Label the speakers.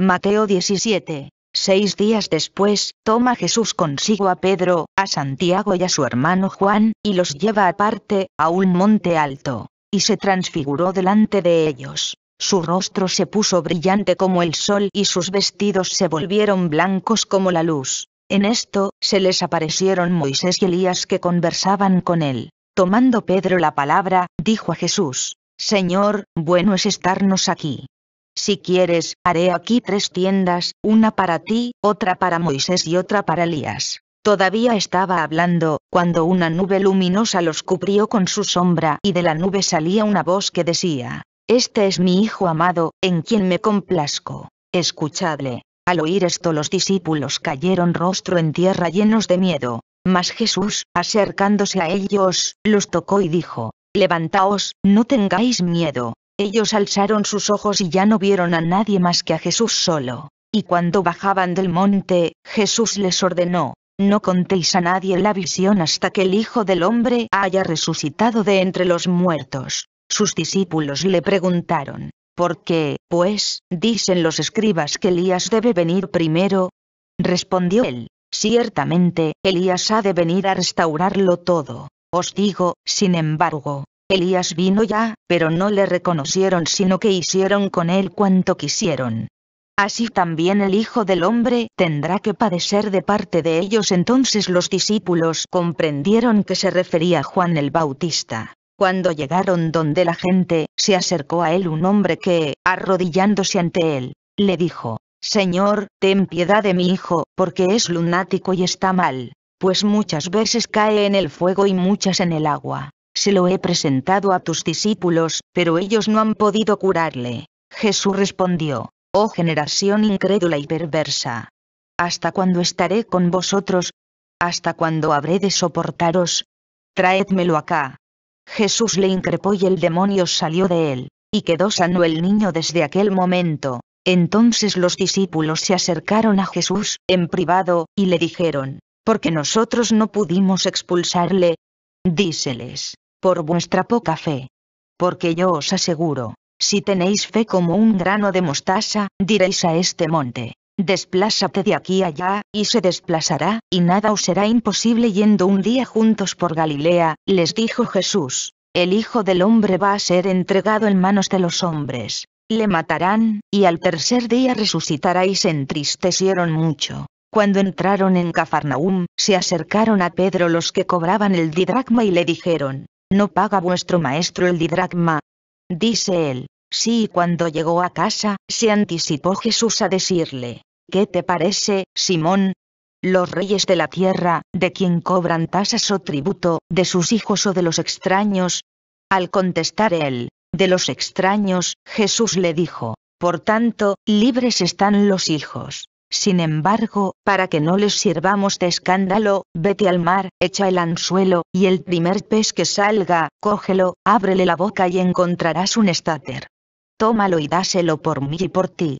Speaker 1: Mateo 17. Seis días después, toma Jesús consigo a Pedro, a Santiago y a su hermano Juan, y los lleva aparte, a un monte alto. Y se transfiguró delante de ellos. Su rostro se puso brillante como el sol y sus vestidos se volvieron blancos como la luz. En esto, se les aparecieron Moisés y Elías que conversaban con él. Tomando Pedro la palabra, dijo a Jesús, Señor, bueno es estarnos aquí. Si quieres, haré aquí tres tiendas, una para ti, otra para Moisés y otra para Elías. Todavía estaba hablando, cuando una nube luminosa los cubrió con su sombra y de la nube salía una voz que decía, Este es mi Hijo amado, en quien me complazco. Escuchadle. Al oír esto los discípulos cayeron rostro en tierra llenos de miedo. Mas Jesús, acercándose a ellos, los tocó y dijo, Levantaos, no tengáis miedo. Ellos alzaron sus ojos y ya no vieron a nadie más que a Jesús solo. Y cuando bajaban del monte, Jesús les ordenó, no contéis a nadie la visión hasta que el Hijo del Hombre haya resucitado de entre los muertos. Sus discípulos le preguntaron, ¿por qué, pues, dicen los escribas que Elías debe venir primero? Respondió él, ciertamente, Elías ha de venir a restaurarlo todo. Os digo, sin embargo, Elías vino ya, pero no le reconocieron sino que hicieron con él cuanto quisieron. Así también el Hijo del Hombre tendrá que padecer de parte de ellos. Entonces los discípulos comprendieron que se refería a Juan el Bautista. Cuando llegaron donde la gente, se acercó a él un hombre que, arrodillándose ante él, le dijo, Señor, ten piedad de mi hijo, porque es lunático y está mal, pues muchas veces cae en el fuego y muchas en el agua se lo he presentado a tus discípulos, pero ellos no han podido curarle. Jesús respondió, Oh generación incrédula y perversa. ¿Hasta cuándo estaré con vosotros? ¿Hasta cuándo habré de soportaros? Traédmelo acá. Jesús le increpó y el demonio salió de él, y quedó sano el niño desde aquel momento. Entonces los discípulos se acercaron a Jesús, en privado, y le dijeron, porque nosotros no pudimos expulsarle. Díseles por vuestra poca fe. Porque yo os aseguro, si tenéis fe como un grano de mostaza, diréis a este monte, desplázate de aquí allá, y se desplazará, y nada os será imposible yendo un día juntos por Galilea, les dijo Jesús, el Hijo del Hombre va a ser entregado en manos de los hombres, le matarán, y al tercer día resucitará y se entristecieron mucho. Cuando entraron en Cafarnaum, se acercaron a Pedro los que cobraban el didracma y le dijeron, ¿No paga vuestro maestro el didracma? Dice él, sí cuando llegó a casa, se anticipó Jesús a decirle, ¿qué te parece, Simón? Los reyes de la tierra, de quien cobran tasas o tributo, de sus hijos o de los extraños. Al contestar él, de los extraños, Jesús le dijo, por tanto, libres están los hijos. Sin embargo, para que no les sirvamos de escándalo, vete al mar, echa el anzuelo, y el primer pez que salga, cógelo, ábrele la boca y encontrarás un estáter. Tómalo y dáselo por mí y por ti.